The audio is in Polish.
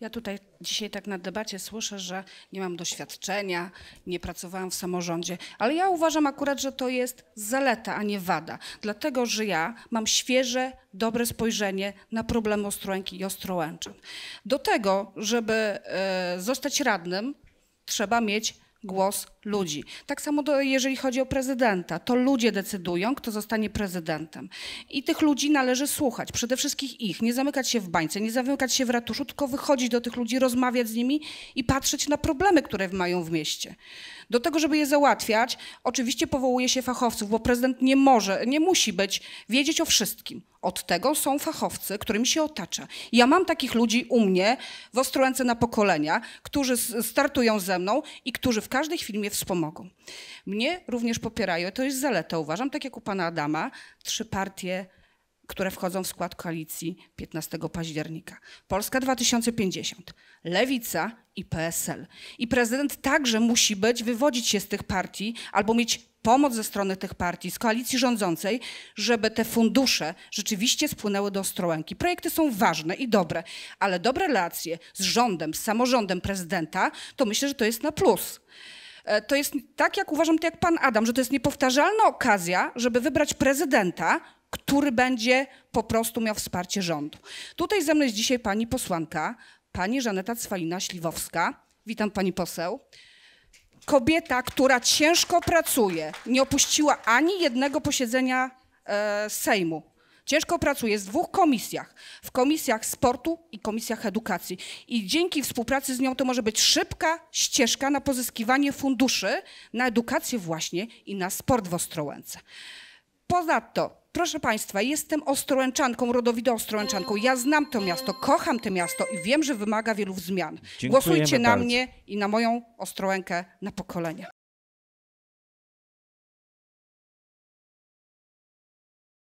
Ja tutaj dzisiaj tak na debacie słyszę, że nie mam doświadczenia, nie pracowałam w samorządzie, ale ja uważam akurat, że to jest zaleta, a nie wada, dlatego że ja mam świeże, dobre spojrzenie na problemy Ostrołęki i Ostrołęczyn. Do tego, żeby e, zostać radnym, trzeba mieć głos ludzi. Tak samo do, jeżeli chodzi o prezydenta, to ludzie decydują, kto zostanie prezydentem. I tych ludzi należy słuchać, przede wszystkim ich, nie zamykać się w bańce, nie zamykać się w ratuszu, tylko wychodzić do tych ludzi, rozmawiać z nimi i patrzeć na problemy, które mają w mieście. Do tego, żeby je załatwiać, oczywiście powołuje się fachowców, bo prezydent nie może, nie musi być, wiedzieć o wszystkim. Od tego są fachowcy, którymi się otacza. Ja mam takich ludzi u mnie w Ostrołęce na pokolenia, którzy startują ze mną i którzy w każdej chwili mnie wspomogą. Mnie również popierają, to jest zaleta uważam, tak jak u pana Adama, trzy partie które wchodzą w skład koalicji 15 października. Polska 2050, Lewica i PSL. I prezydent także musi być, wywodzić się z tych partii albo mieć pomoc ze strony tych partii, z koalicji rządzącej, żeby te fundusze rzeczywiście spłynęły do Ostrołęki. Projekty są ważne i dobre, ale dobre relacje z rządem, z samorządem prezydenta, to myślę, że to jest na plus. E, to jest tak, jak uważam, to jak pan Adam, że to jest niepowtarzalna okazja, żeby wybrać prezydenta, który będzie po prostu miał wsparcie rządu. Tutaj ze mną jest dzisiaj pani posłanka, pani Żaneta Cwalina-Śliwowska. Witam pani poseł. Kobieta, która ciężko pracuje, nie opuściła ani jednego posiedzenia e, Sejmu Ciężko pracuje, w dwóch komisjach. W komisjach sportu i komisjach edukacji. I dzięki współpracy z nią to może być szybka ścieżka na pozyskiwanie funduszy na edukację właśnie i na sport w Ostrołęce. Ponadto proszę Państwa, jestem Ostrołęczanką, rodowitą Ostrołęczanką. Ja znam to miasto, kocham to miasto i wiem, że wymaga wielu zmian. Dziękujemy Głosujcie na bardzo. mnie i na moją Ostrołękę na pokolenia.